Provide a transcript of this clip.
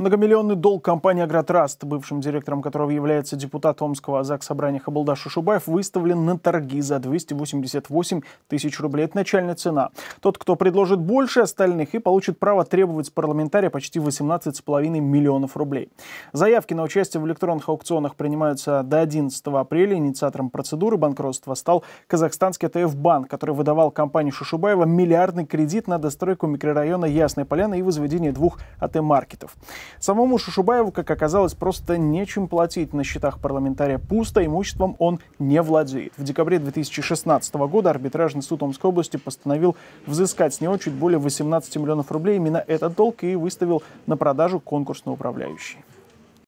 Многомиллионный долг компании «Агротраст», бывшим директором которого является депутат Омского АЗАГС собрания Хабалдаш Шубаев, выставлен на торги за 288 тысяч рублей. Это начальная цена. Тот, кто предложит больше остальных и получит право требовать с парламентария почти 18,5 миллионов рублей. Заявки на участие в электронных аукционах принимаются до 11 апреля. Инициатором процедуры банкротства стал казахстанский ТФ-банк, который выдавал компании Шушубаева миллиардный кредит на достройку микрорайона Ясной поляны и возведение двух АТ-маркетов. Самому Шушубаеву, как оказалось, просто нечем платить. На счетах парламентария пусто, имуществом он не владеет. В декабре 2016 года арбитражный суд Омской области постановил взыскать с него чуть более 18 миллионов рублей именно этот долг и выставил на продажу конкурсно управляющий.